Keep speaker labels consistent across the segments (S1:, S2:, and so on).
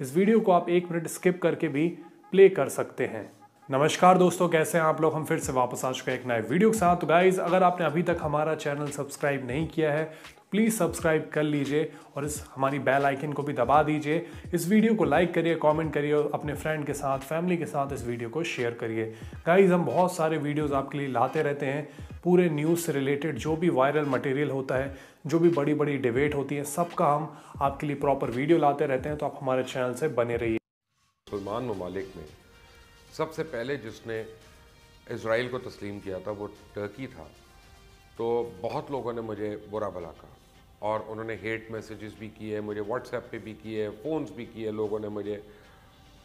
S1: इस वीडियो को आप एक मिनट स्किप करके भी प्ले कर सकते हैं नमस्कार दोस्तों कैसे हैं आप लोग हम फिर से वापस आ चुके हैं एक नए वीडियो के साथ तो गाइज़ अगर आपने अभी तक हमारा चैनल सब्सक्राइब नहीं किया है तो प्लीज़ सब्सक्राइब कर लीजिए और इस हमारी बेल आइकन को भी दबा दीजिए इस वीडियो को लाइक करिए कमेंट करिए और अपने फ्रेंड के साथ फैमिली के साथ इस वीडियो को शेयर करिए गाइज़ हम बहुत सारे वीडियोज़ आपके लिए लाते रहते हैं पूरे न्यूज़ से रिलेटेड जो भी वायरल मटेरियल होता है जो भी बड़ी बड़ी डिबेट होती है सबका हम आपके लिए प्रॉपर वीडियो लाते रहते हैं तो आप हमारे चैनल से बने
S2: रहिए मुसलमान ममालिक में सबसे पहले जिसने इसराइल को तस्लीम किया था वो टर्की था तो बहुत लोगों ने मुझे बुरा भला कहा और उन्होंने हेट मैसेजेस भी किए मुझे व्हाट्सएप पे भी किए फ़ोन्स भी किए लोगों ने मुझे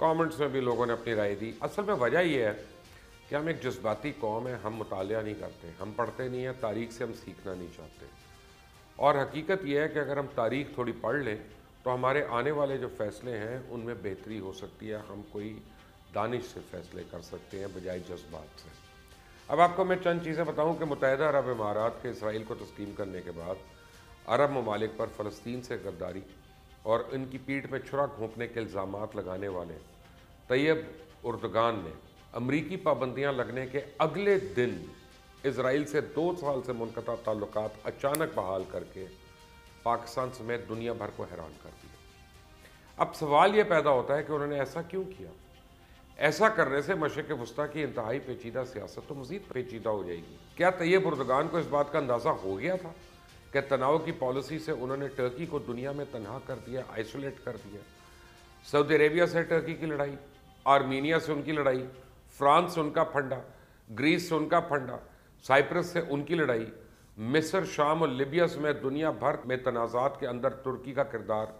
S2: कमेंट्स में भी लोगों ने अपनी राय दी असल में वजह यह है कि हम एक जज्बाती कौम है हम मुताल नहीं करते हम पढ़ते नहीं हैं तारीख से हम सीखना नहीं चाहते और हकीकत यह है कि अगर हम तारीख थोड़ी पढ़ लें तो हमारे आने वाले जो फ़ैसले हैं उनमें बेहतरी हो सकती है हम कोई दानिश से फ़ैसले कर सकते हैं बजाय जज्बात से अब आपको मैं चंद चीज़ें बताऊं कि मुतहद अरब इमारात के इसराइल को तस्लीम करने के बाद अरब ममालिक पर फ़लस्तीन से गद्दारी और इनकी पीठ में छुरा घोंपने के इल्ज़ाम लगाने वाले तैयब उर्दगान ने अमरीकी पाबंदियाँ लगने के अगले दिन इसराइल से दो साल से मुनकता ताल्लुक अचानक बहाल करके पाकिस्तान समेत दुनिया भर को हैरान कर दिया अब सवाल यह पैदा होता है कि उन्होंने ऐसा क्यों किया ऐसा करने से मशरक़ वस्ती की इंतहाई पेचीदा सियासत तो मज़ीद पेचीदा हो जाएगी क्या तैयब उर्दगान को इस बात का अंदाज़ा हो गया था कि तनाव की पॉलिसी से उन्होंने टर्की को दुनिया में तनहा कर दिया आइसोलेट कर दिया सऊदी अरेबिया से टर्की की लड़ाई आर्मीनिया से उनकी लड़ाई फ्रांस से उनका फंडा ग्रीस से उनका फंडा साइप्रस से उनकी लड़ाई मिस्र शाम और लिबिया समेत दुनिया भर में तनाज़ात के अंदर तुर्की का किरदार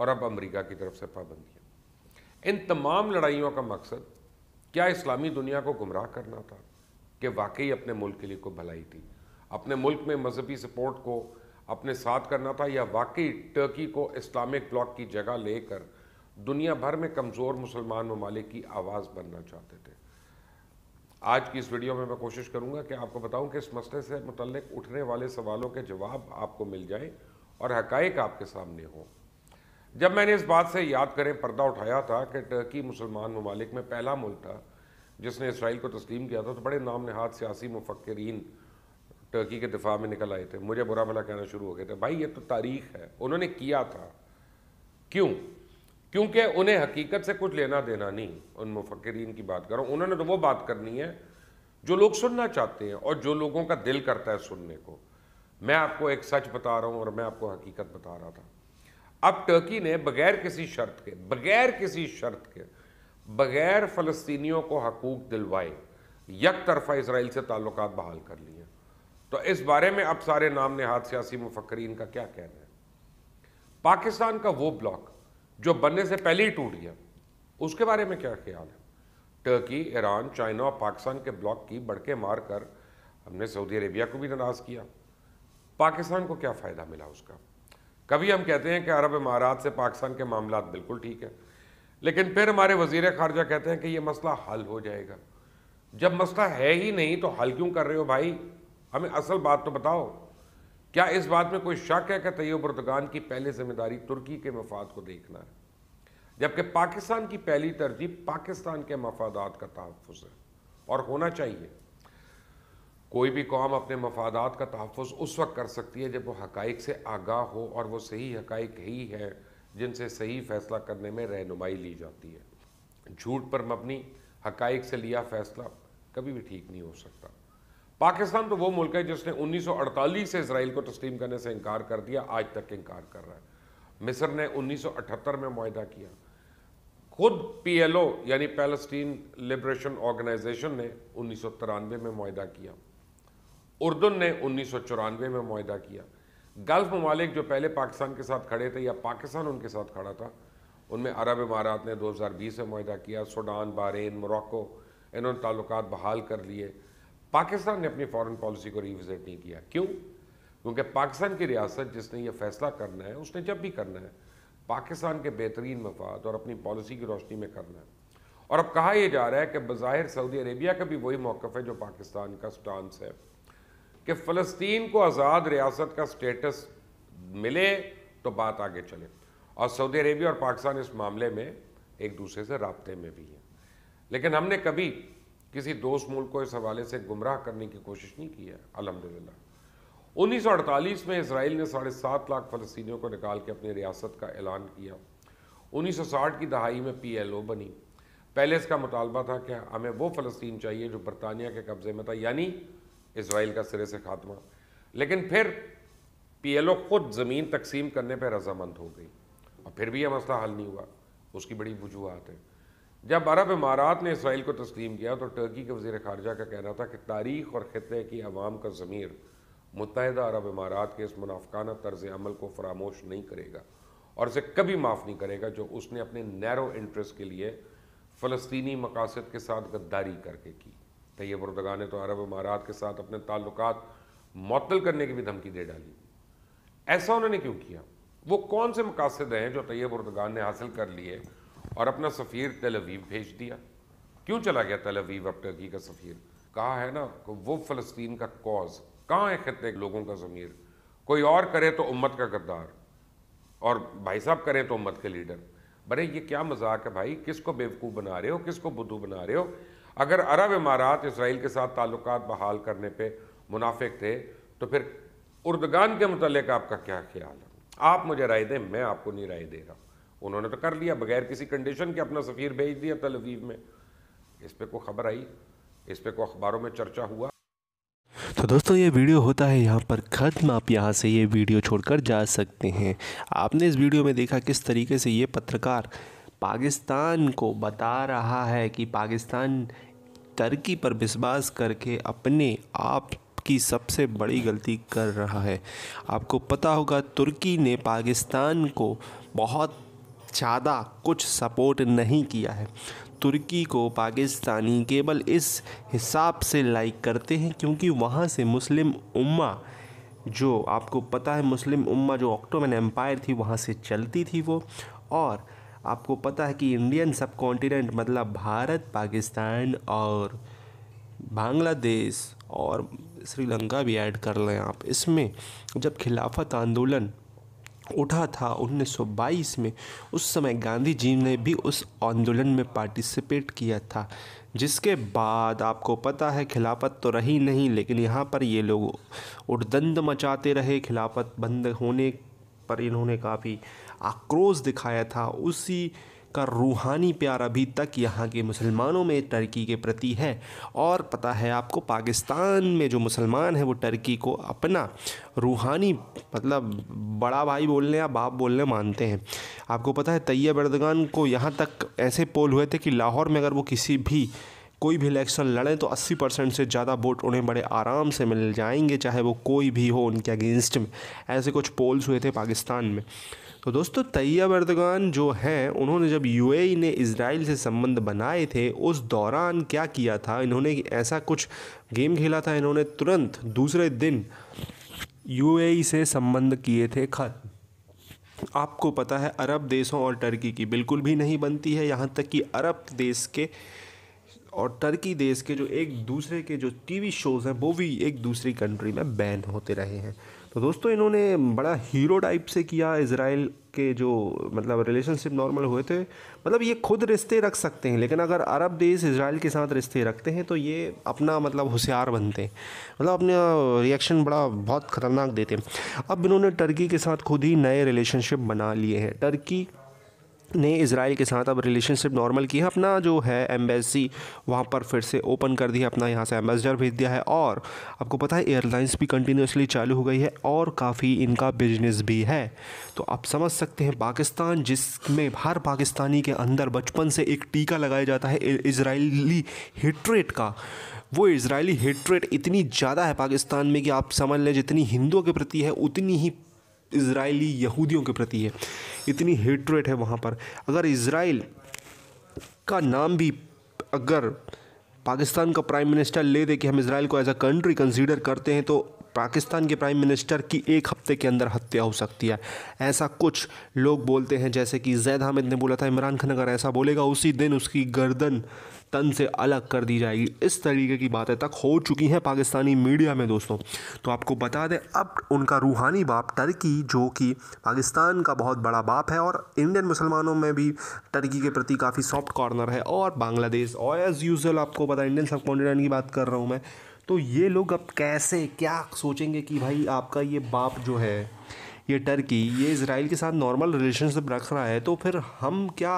S2: और अब अमरीका की तरफ से पाबंदियाँ इन तमाम लड़ाइयों का मकसद क्या इस्लामी दुनिया को गुमराह करना था कि वाकई अपने मुल्क के लिए कोई भलाई थी अपने मुल्क में मजहबी सपोर्ट को अपने साथ करना था या वाकई टर्की को इस्लामिक ब्लॉक की जगह लेकर दुनिया भर में कमज़ोर मुसलमान ममालिक की आवाज़ बनना चाहते थे आज की इस वीडियो में मैं कोशिश करूंगा कि आपको बताऊं कि इस मसले से मतलब उठने वाले सवालों के जवाब आपको मिल जाएं और हकाइक आपके सामने हो जब मैंने इस बात से याद करें पर्दा उठाया था कि टर्की मुसलमान ममालिक में पहला मुल्क था जिसने इसराइल को तस्लीम किया था तो बड़े नाम नहाद सियासी मुफक्रीन टर्की के दिफा में निकल आए थे मुझे बुरा भला कहना शुरू हो गया था भाई ये तो तारीख है उन्होंने किया था क्यों क्योंकि उन्हें हकीकत से कुछ लेना देना नहीं उन मुफक्रीन की बात करो उन्होंने तो वो बात करनी है जो लोग सुनना चाहते हैं और जो लोगों का दिल करता है सुनने को मैं आपको एक सच बता रहा हूँ और मैं आपको हकीकत बता रहा था अब टर्की ने बगैर किसी शर्त के बगैर किसी शर्त के बगैर फलस्तीनियों को हकूक दिलवाए यक तरफा इसराइल से ताल्लुक बहाल कर लिए तो इस बारे में अब सारे नाम नहाद सियासी मुफक्रीन का क्या कहना है पाकिस्तान का वो ब्लॉक जो बनने से पहले ही टूट गया उसके बारे में क्या ख्याल है टर्की ईरान चाइना और पाकिस्तान के ब्लॉक की बड़के मार कर हमने सऊदी अरेबिया को भी नाराज़ किया पाकिस्तान को क्या फ़ायदा मिला उसका कभी हम कहते हैं कि अरब इमारात से पाकिस्तान के मामला बिल्कुल ठीक है लेकिन फिर हमारे वजीर खारजा कहते हैं कि यह मसला हल हो जाएगा जब मसला है ही नहीं तो हल क्यों कर रहे हो भाई हमें असल बात तो बताओ क्या इस बात में कोई शक है कि तैयब उर्दगान की पहली जिम्मेदारी तुर्की के मफाद को देखना है जबकि पाकिस्तान की पहली तरजीह पाकिस्तान के मफादात का तहफ़ है और होना चाहिए कोई भी कौम अपने मफादात का तहफ़ उस वक्त कर सकती है जब वो हक़ से आगाह हो और वो सही हक़ ही है जिनसे सही फ़ैसला करने में रहनुमाई ली जाती है झूठ पर मबनी हक़ से लिया फ़ैसला कभी भी ठीक नहीं हो सकता पाकिस्तान तो वो मुल्क है जिसने 1948 से इसराइल को तस्लीम करने से इनकार कर दिया आज तक इनकार कर रहा है मिस्र ने 1978 में माहा किया खुद पीएलओ यानी पैलेस्टीन लिबरेशन ऑर्गेनाइजेशन ने उन्नीस में माहा किया उर्दन ने उन्नीस में माहा किया गल्फ ममालिक जो पहले पाकिस्तान के साथ खड़े थे या पाकिस्तान उनके साथ खड़ा था उनमें अरब इमारात ने 2020 में माहा किया सूडान बारेन मोरक्को इन्होंने ताल्लुक बहाल कर लिए पाकिस्तान ने अपनी फॉरेन पॉलिसी को रिविजिट नहीं किया क्यों क्योंकि पाकिस्तान की रियासत जिसने ये फैसला करना है उसने जब भी करना है पाकिस्तान के बेहतरीन मफाद और अपनी पॉलिसी की रोशनी में करना है और अब कहा यह जा रहा है कि बज़ाहिर सऊदी अरेबिया का भी वही मौक़ है जो पाकिस्तान का स्टांस है कि फ़लस्तीन को आज़ाद रियासत का स्टेटस मिले तो बात आगे चले और सऊदी अरेबिया और पाकिस्तान इस मामले में एक दूसरे से रबते में भी हैं लेकिन हमने कभी किसी दोस्त मुल्क को इस हवाले से गुमराह करने की कोशिश नहीं की है अलहमदिल्ला 1948 में इसराइल ने साढ़े सात लाख फ़लस्तियों को निकाल के अपनी रियासत का ऐलान किया 1960 की दहाई में पी एल ओ बनी पहले इसका मुतालबा था कि हमें वो फ़लस्तीन चाहिए जो बरतानिया के कब्ज़े में था यानी इसराइल का सिरे से खात्मा लेकिन फिर पी एल ओ ख़ुद ज़मीन तकसीम करने पर रजामंद हो गई और फिर भी यह मसला हल नहीं हुआ उसकी बड़ी वजूहत है जब अरब इमारात ने इसराइल को तस्लीम किया तो टर्की के वजीर खारजा का कहना था कि तारीख़ और ख़त्े की आवाम का ज़मीर मुतहद अरब इमारात के इस मुनाफाना तर्ज अमल को फरामोश नहीं करेगा और इसे कभी माफ़ नहीं करेगा जो उसने अपने नैरो इंटरेस्ट के लिए फ़लस्तनी मकासद के साथ गद्दारी करके की तैयब उर्दगा ने तो अरब इमारात के साथ अपने ताल्लुक मअतल करने की भी धमकी दे डाली ऐसा उन्होंने क्यों किया वो कौन से मकासद हैं जो तैयब उर्दगान ने हासिल कर लिए और अपना सफ़ीर तलवीव भेज दिया क्यों चला गया तलवीव अब टर्की का सफ़ीर कहा है ना कि वो फ़लस्तीन का कॉज कहाँ है खत्े लोगों का ज़मीर कोई और करे तो उम्मत का गद्दार और भाई साहब करें तो उम्मत के लीडर बड़े ये क्या मजाक है भाई किसको बेवकूफ़ बना रहे हो किसको बुद्धू बना रहे हो अगर अरब इमारात इसराइल के साथ ताल्लुक बहाल करने पर मुनाफिक थे तो फिर उर्दगान के मतलब आपका क्या ख्याल है आप मुझे राय दें मैं आपको नहीं राय दे रहा उन्होंने तो कर लिया बगैर किसी कंडीशन के अपना सफ़ीर भेज दिया अवीव में इस पर कोई ख़बर आई इस पर कोई अखबारों में चर्चा हुआ
S1: तो दोस्तों ये वीडियो होता है यहाँ पर ख़त्म आप यहाँ से ये वीडियो छोड़कर जा सकते हैं आपने इस वीडियो में देखा किस तरीके से ये पत्रकार पाकिस्तान को बता रहा है कि पाकिस्तान टर्की पर विश्वास करके अपने आप की सबसे बड़ी गलती कर रहा है आपको पता होगा तुर्की ने पाकिस्तान को बहुत ज़्यादा कुछ सपोर्ट नहीं किया है तुर्की को पाकिस्तानी केवल इस हिसाब से लाइक करते हैं क्योंकि वहाँ से मुस्लिम उम्मा जो आपको पता है मुस्लिम उम्मा जो ऑक्टोमन एम्पायर थी वहाँ से चलती थी वो और आपको पता है कि इंडियन सब कॉन्टिनेंट मतलब भारत पाकिस्तान और बांग्लादेश और श्रीलंका भी ऐड कर लें आप इसमें जब खिलाफत आंदोलन उठा था 1922 में उस समय गांधी जी ने भी उस आंदोलन में पार्टिसिपेट किया था जिसके बाद आपको पता है खिलाफत तो रही नहीं लेकिन यहाँ पर ये लोग उड़दंद मचाते रहे खिलाफत बंद होने पर इन्होंने काफ़ी आक्रोश दिखाया था उसी का रूहानी प्यार अभी तक यहाँ के मुसलमानों में टर्की के प्रति है और पता है आपको पाकिस्तान में जो मुसलमान हैं वो टर्की को अपना रूहानी मतलब बड़ा भाई बोलने या बाप बोलने मानते हैं आपको पता है तैयब अर्दगान को यहाँ तक ऐसे पोल हुए थे कि लाहौर में अगर वो किसी भी कोई भी इलेक्शन लड़ें तो 80 परसेंट से ज़्यादा वोट उन्हें बड़े आराम से मिल जाएंगे चाहे वो कोई भी हो उनके अगेंस्ट में ऐसे कुछ पोल्स हुए थे पाकिस्तान में तो दोस्तों तैयब अर्दगान जो हैं उन्होंने जब यूएई e ने इसराइल से संबंध बनाए थे उस दौरान क्या किया था इन्होंने ऐसा कुछ गेम खेला था इन्होंने तुरंत दूसरे दिन यूएई e से संबंध किए थे खत आपको पता है अरब देशों और टर्की की बिल्कुल भी नहीं बनती है यहाँ तक कि अरब देश के और टर्की देश के जो एक दूसरे के जो टीवी शोज़ हैं वो भी एक दूसरी कंट्री में बैन होते रहे हैं तो दोस्तों इन्होंने बड़ा हीरो टाइप से किया इसराइल के जो मतलब रिलेशनशिप नॉर्मल हुए थे मतलब ये खुद रिश्ते रख सकते हैं लेकिन अगर अरब देश इसराइल के साथ रिश्ते रखते हैं तो ये अपना मतलब होशियार बनते हैं मतलब अपना रिएक्शन बड़ा बहुत ख़तरनाक देते हैं अब इन्होंने टर्की के साथ खुद ही नए रिलेशनशिप बना लिए हैं टर्की ने इसराइल के साथ अब रिलेशनशिप नॉर्मल की है अपना जो है एम्बेसी वहाँ पर फिर से ओपन कर दिया अपना यहाँ से एम्बेसडर भेज दिया है और आपको पता है एयरलाइंस भी कंटिन्यूसली चालू हो गई है और काफ़ी इनका बिजनेस भी है तो आप समझ सकते हैं पाकिस्तान जिसमें हर पाकिस्तानी के अंदर बचपन से एक टीका लगाया जाता है इसराइली हिटरेट का वो इसराइली हेट्रेट इतनी ज़्यादा है पाकिस्तान में कि आप समझ लें जितनी हिंदुओं के प्रति है उतनी ही इसराइली यहूदियों के प्रति है इतनी हेट्रेट है वहाँ पर अगर इसराइल का नाम भी अगर पाकिस्तान का प्राइम मिनिस्टर ले दे कि हम इसराइल को एज अ कंट्री कंसीडर करते हैं तो पाकिस्तान के प्राइम मिनिस्टर की एक हफ्ते के अंदर हत्या हो सकती है ऐसा कुछ लोग बोलते हैं जैसे कि जैद हामिद ने बोला था इमरान खान अगर ऐसा बोलेगा उसी दिन उसकी गर्दन तन से अलग कर दी जाएगी इस तरीके की बातें तक हो चुकी हैं पाकिस्तानी मीडिया में दोस्तों तो आपको बता दें अब उनका रूहानी बाप टर्की जो कि पाकिस्तान का बहुत बड़ा बाप है और इंडियन मुसलमानों में भी टर्की के प्रति काफ़ी सॉफ्ट कॉर्नर है और बांग्लादेश और एज़ यूजल आपको पता है इंडियन सब कॉन्टिनेंट की बात कर रहा हूँ मैं तो ये लोग अब कैसे क्या सोचेंगे कि भाई आपका ये बाप जो है ये टर्की ये इसराइल के साथ नॉर्मल रिलेशनशिप रख रहा है तो फिर हम क्या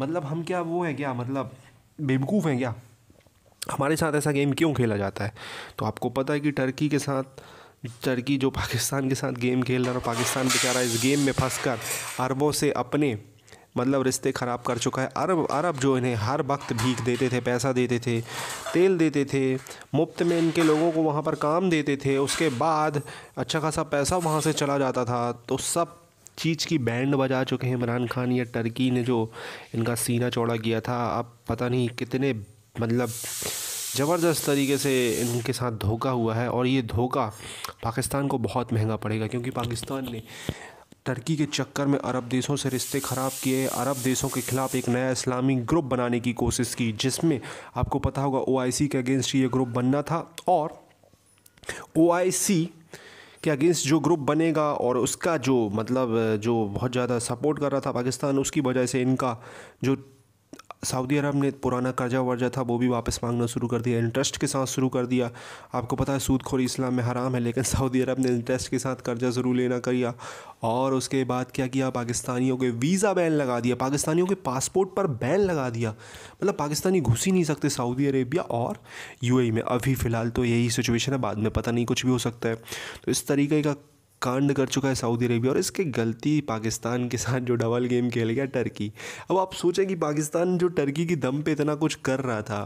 S1: मतलब हम क्या वो हैं क्या मतलब बेवकूफ़ हैं क्या हमारे साथ ऐसा गेम क्यों खेला जाता है तो आपको पता है कि टर्की के साथ टर्की जो पाकिस्तान के साथ गेम खेल रहा है पाकिस्तान बेचारा इस गेम में फंस कर अरबों से अपने मतलब रिश्ते ख़राब कर चुका है अरब अरब जो इन्हें हर वक्त भीख देते थे पैसा देते थे तेल देते थे मुफ्त में इनके लोगों को वहाँ पर काम देते थे उसके बाद अच्छा खासा पैसा वहाँ से चला जाता था तो सब चीज़ की बैंड बजा चुके हैं इमरान खान या टर्की ने जो इनका सीना चौड़ा किया था अब पता नहीं कितने मतलब ज़बरदस्त तरीके से इनके साथ धोखा हुआ है और ये धोखा पाकिस्तान को बहुत महंगा पड़ेगा क्योंकि पाकिस्तान ने टर्की के चक्कर में अरब देशों से रिश्ते ख़राब किए अरब देशों के खिलाफ एक नया इस्लामी ग्रुप बनाने की कोशिश की जिसमें आपको पता होगा ओ के अगेंस्ट ये ग्रुप बनना था और ओ के अगेंस्ट जो ग्रुप बनेगा और उसका जो मतलब जो बहुत ज़्यादा सपोर्ट कर रहा था पाकिस्तान उसकी वजह से इनका जो सऊदी अरब ने पुराना कर्जा वर्जा था वो भी वापस मांगना शुरू कर दिया इंटरेस्ट के साथ शुरू कर दिया आपको पता है सूदखोरी इस्लाम में हराम है लेकिन सऊदी अरब ने इंटरेस्ट के साथ कर्जा ज़रूर लेना किया और उसके बाद क्या किया पाकिस्तानियों के वीज़ा बैन लगा दिया पाकिस्तानियों के पासपोर्ट पर बैन लगा दिया मतलब पाकिस्तानी घुस ही नहीं सकते सऊदी अरेबिया और यू में अभी फ़िलहाल तो यही सिचुएशन है बाद में पता नहीं कुछ भी हो सकता है तो इस तरीके का कांड कर चुका है सऊदी अरेबिया और इसके गलती पाकिस्तान के साथ जो डबल गेम खेल गया टर्की अब आप सोचें कि पाकिस्तान जो टर्की की दम पे इतना कुछ कर रहा था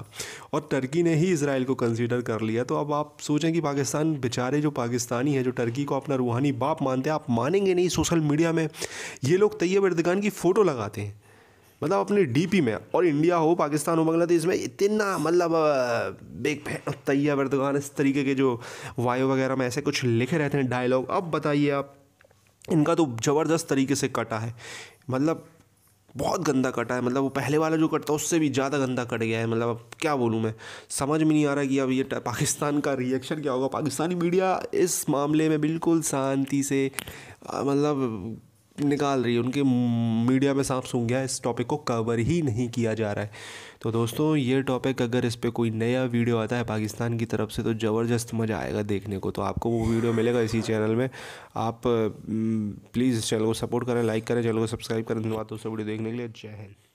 S1: और टर्की ने ही इसराइल को कंसीडर कर लिया तो अब आप सोचें कि पाकिस्तान बेचारे जो पाकिस्तानी हैं जो टर्की को अपना रूहानी बाप मानते हैं आप मानेंगे नहीं सोशल मीडिया में ये लोग तैयब इर्दगान की फ़ोटो लगाते हैं मतलब अपने डीपी में और इंडिया हो पाकिस्तान हो बांग्लादेश में इतना मतलब बेग तैया बर्दगान इस तरीके के जो वायु वगैरह में ऐसे कुछ लिखे रहते हैं डायलॉग अब बताइए आप इनका तो ज़बरदस्त तरीके से कटा है मतलब बहुत गंदा कटा है मतलब वो पहले वाला जो कट था उससे भी ज़्यादा गंदा कट गया है मतलब अब क्या बोलूँ मैं समझ में नहीं आ रहा कि अब ये पाकिस्तान का रिएक्शन क्या होगा पाकिस्तानी मीडिया इस मामले में बिल्कुल शांति से मतलब निकाल रही है उनके मीडिया में साफ गया इस टॉपिक को कवर ही नहीं किया जा रहा है तो दोस्तों ये टॉपिक अगर इस पर कोई नया वीडियो आता है पाकिस्तान की तरफ से तो ज़बरदस्त मज़ा आएगा देखने को तो आपको वो वीडियो मिलेगा इसी चैनल में आप प्लीज़ चैनल को सपोर्ट करें लाइक करें चैनल को सब्सक्राइब करें धन्यवाद दोस्तों वीडियो देखने के लिए जय हिंद